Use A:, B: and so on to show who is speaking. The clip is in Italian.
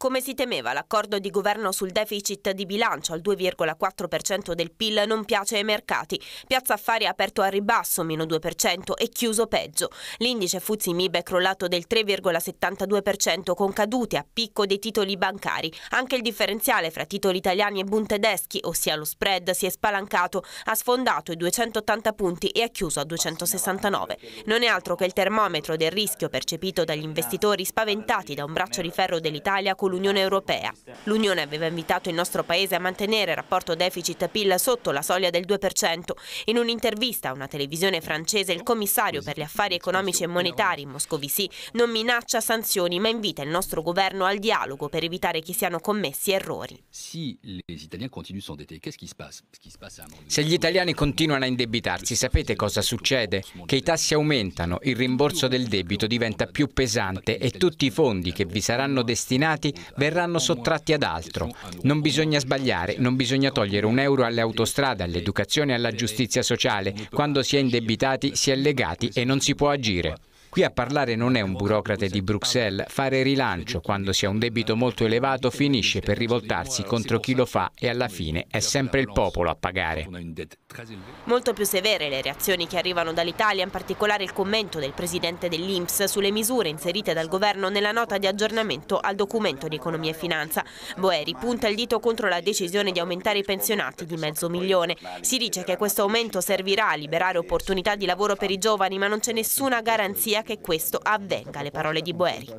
A: Come si temeva, l'accordo di governo sul deficit di bilancio al 2,4% del PIL non piace ai mercati. Piazza Affari ha aperto a ribasso, meno 2%, e chiuso peggio. L'indice Fuzzi MIB è crollato del 3,72% con cadute a picco dei titoli bancari. Anche il differenziale fra titoli italiani e bund tedeschi, ossia lo spread, si è spalancato, ha sfondato i 280 punti e ha chiuso a 269. Non è altro che il termometro del rischio percepito dagli investitori spaventati da un braccio di ferro dell'Italia con con l'Unione Europea. L'Unione aveva invitato il nostro Paese a mantenere il rapporto deficit-PIL sotto la soglia del 2%. In un'intervista a una televisione francese il commissario per gli affari economici e monetari, Moscovici, non minaccia sanzioni ma invita il nostro governo al dialogo per evitare che siano commessi errori.
B: Se gli italiani continuano a indebitarsi, sapete cosa succede? Che i tassi aumentano, il rimborso del debito diventa più pesante e tutti i fondi che vi saranno destinati verranno sottratti ad altro. Non bisogna sbagliare, non bisogna togliere un euro alle autostrade, all'educazione e alla giustizia sociale. Quando si è indebitati si è legati e non si può agire. Qui a parlare non è un burocrate di Bruxelles, fare rilancio quando si ha un debito molto elevato finisce per rivoltarsi contro chi lo fa e alla fine è sempre il popolo a pagare.
A: Molto più severe le reazioni che arrivano dall'Italia, in particolare il commento del presidente dell'Inps sulle misure inserite dal governo nella nota di aggiornamento al documento di economia e finanza. Boeri punta il dito contro la decisione di aumentare i pensionati di mezzo milione. Si dice che questo aumento servirà a liberare opportunità di lavoro per i giovani, ma non c'è nessuna garanzia che questo avvenga, le parole di Boeri.